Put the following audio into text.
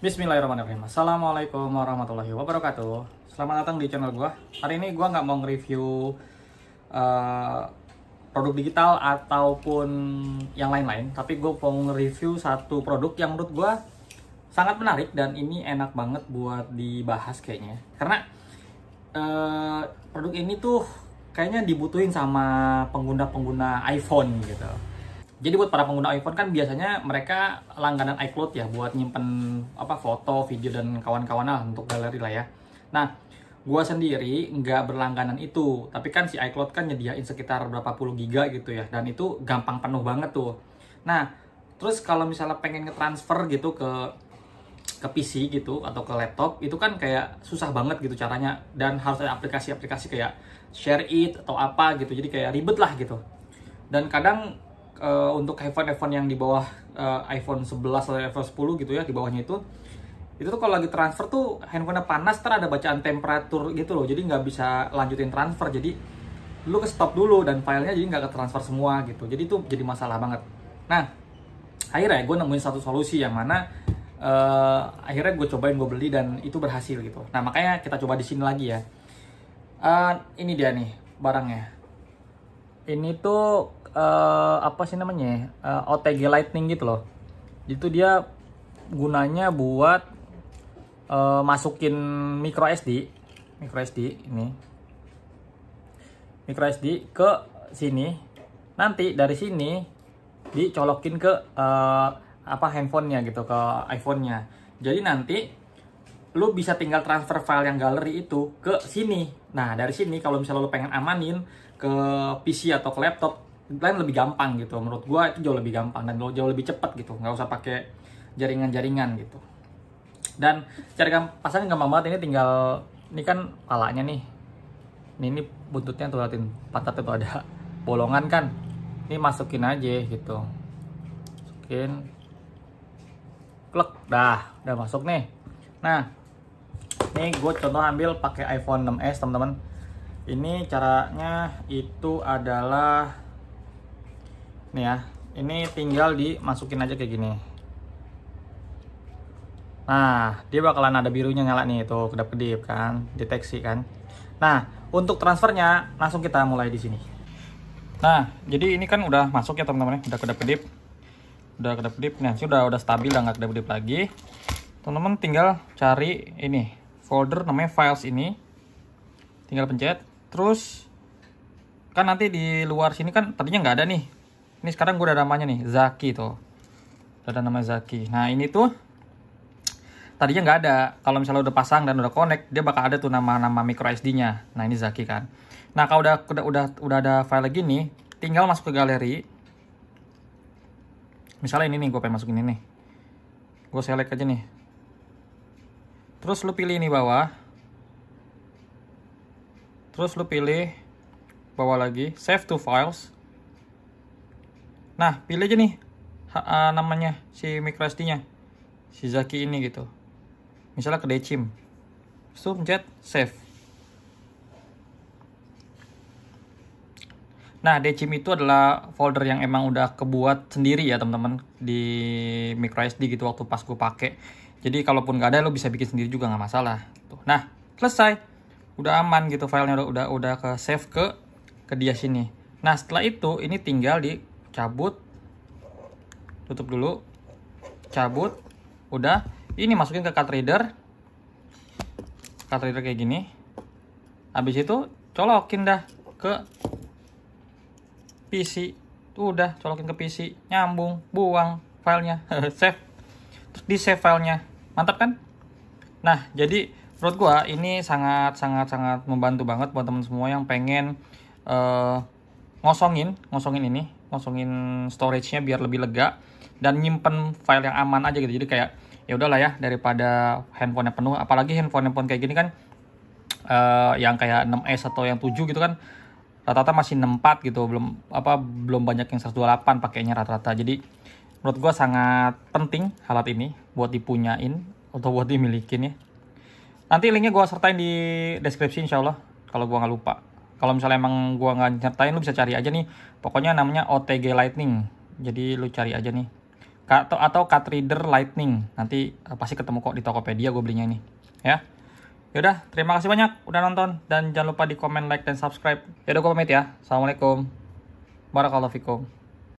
Bismillahirrahmanirrahim Assalamualaikum warahmatullahi wabarakatuh Selamat datang di channel gue Hari ini gue nggak mau nge-review uh, Produk digital ataupun yang lain-lain Tapi gue mau nge-review satu produk yang menurut gue Sangat menarik dan ini enak banget buat dibahas kayaknya Karena uh, produk ini tuh kayaknya dibutuhin sama pengguna-pengguna iPhone gitu jadi buat para pengguna iPhone kan biasanya mereka langganan iCloud ya buat nyimpen apa foto, video dan kawan-kawan lah untuk galeri lah ya. Nah, gua sendiri nggak berlangganan itu, tapi kan si iCloud kan nyediain sekitar berapa puluh giga gitu ya, dan itu gampang penuh banget tuh. Nah, terus kalau misalnya pengen transfer gitu ke ke PC gitu atau ke laptop itu kan kayak susah banget gitu caranya dan harus ada aplikasi-aplikasi kayak share it atau apa gitu jadi kayak ribet lah gitu dan kadang uh, untuk iPhone-iPhone yang di bawah uh, iPhone 11 atau iPhone 10 gitu ya di bawahnya itu itu tuh kalau lagi transfer tuh handphonenya panas ter ada bacaan temperatur gitu loh jadi nggak bisa lanjutin transfer jadi lu ke stop dulu dan filenya jadi nggak ke transfer semua gitu jadi itu jadi masalah banget nah akhirnya gue nemuin satu solusi yang mana uh, akhirnya gue cobain gue beli dan itu berhasil gitu nah makanya kita coba di sini lagi ya uh, ini dia nih barangnya ini tuh uh, apa sih namanya uh, ya? eh, OTG Lightning gitu loh itu dia gunanya buat uh, masukin micro SD micro SD ini micro SD ke sini nanti dari sini dicolokin ke uh, apa handphonenya gitu ke iPhone-nya jadi nanti lu bisa tinggal transfer file yang galeri itu ke sini. Nah, dari sini kalau misalnya lo pengen amanin ke PC atau ke laptop, lain lebih gampang gitu. Menurut gua itu jauh lebih gampang dan jauh lebih cepat gitu. Nggak usah pakai jaringan-jaringan gitu. Dan carikan pasangnya gampang banget ini tinggal ini kan palanya nih. Ini, ini buntutnya tuh liatin patah tuh ada bolongan kan. Ini masukin aja gitu. Masukin. klik, dah, udah masuk nih. Nah, ini gue contoh ambil pakai iPhone 6s teman-teman ini caranya itu adalah nih ya ini tinggal dimasukin aja kayak gini nah dia bakalan ada birunya nyala nih itu kedap-kedip kan deteksi kan nah untuk transfernya langsung kita mulai di sini nah jadi ini kan udah masuk ya teman-teman ya. udah kedap-kedip udah kedap-kedip nah sudah udah stabil udah nggak kedap-kedip lagi teman-teman tinggal cari ini folder namanya files ini tinggal pencet terus kan nanti di luar sini kan tadinya nggak ada nih ini sekarang gue udah namanya nih Zaki tuh udah ada nama Zaki nah ini tuh tadinya nggak ada kalau misalnya udah pasang dan udah connect dia bakal ada tuh nama-nama micro SD nya nah ini Zaki kan nah kalau udah udah udah, udah ada file gini tinggal masuk ke galeri misalnya ini nih gue pengen masukin ini nih gue select aja nih terus lu pilih ini bawah terus lu pilih bawah lagi save to files nah pilih aja nih ha, namanya si microSD nya si Zaki ini gitu misalnya ke Decim terus pencet save Nah, Decim itu adalah folder yang emang udah kebuat sendiri ya teman-teman di micro sd gitu waktu pas gue pakai. Jadi kalaupun nggak ada lo bisa bikin sendiri juga nggak masalah. Tuh. Gitu. Nah, selesai, udah aman gitu filenya udah udah, udah ke save ke ke dia sini. Nah setelah itu ini tinggal dicabut, tutup dulu, cabut, udah. Ini masukin ke card reader, card reader kayak gini. Habis itu colokin dah ke PC udah colokin ke PC nyambung buang filenya save terus di save filenya mantap kan nah jadi menurut gua ini sangat sangat sangat membantu banget buat teman semua yang pengen uh, ngosongin ngosongin ini ngosongin storage-nya biar lebih lega dan nyimpen file yang aman aja gitu jadi kayak ya udahlah ya daripada handphonenya penuh apalagi handphone handphone kayak gini kan uh, yang kayak 6s atau yang 7 gitu kan rata-rata masih 64 gitu belum apa belum banyak yang 128 pakainya rata-rata jadi menurut gue sangat penting alat ini buat dipunyain atau buat dimiliki ya nanti linknya gue sertain di deskripsi insya Allah kalau gue nggak lupa kalau misalnya emang gue nggak nyertain lu bisa cari aja nih pokoknya namanya OTG Lightning jadi lu cari aja nih atau atau card reader Lightning nanti eh, pasti ketemu kok di Tokopedia gue belinya ini ya Yaudah, terima kasih banyak udah nonton dan jangan lupa di komen, like, dan subscribe. Yaudah, gue pamit ya. Assalamualaikum. Barakallahu fikum.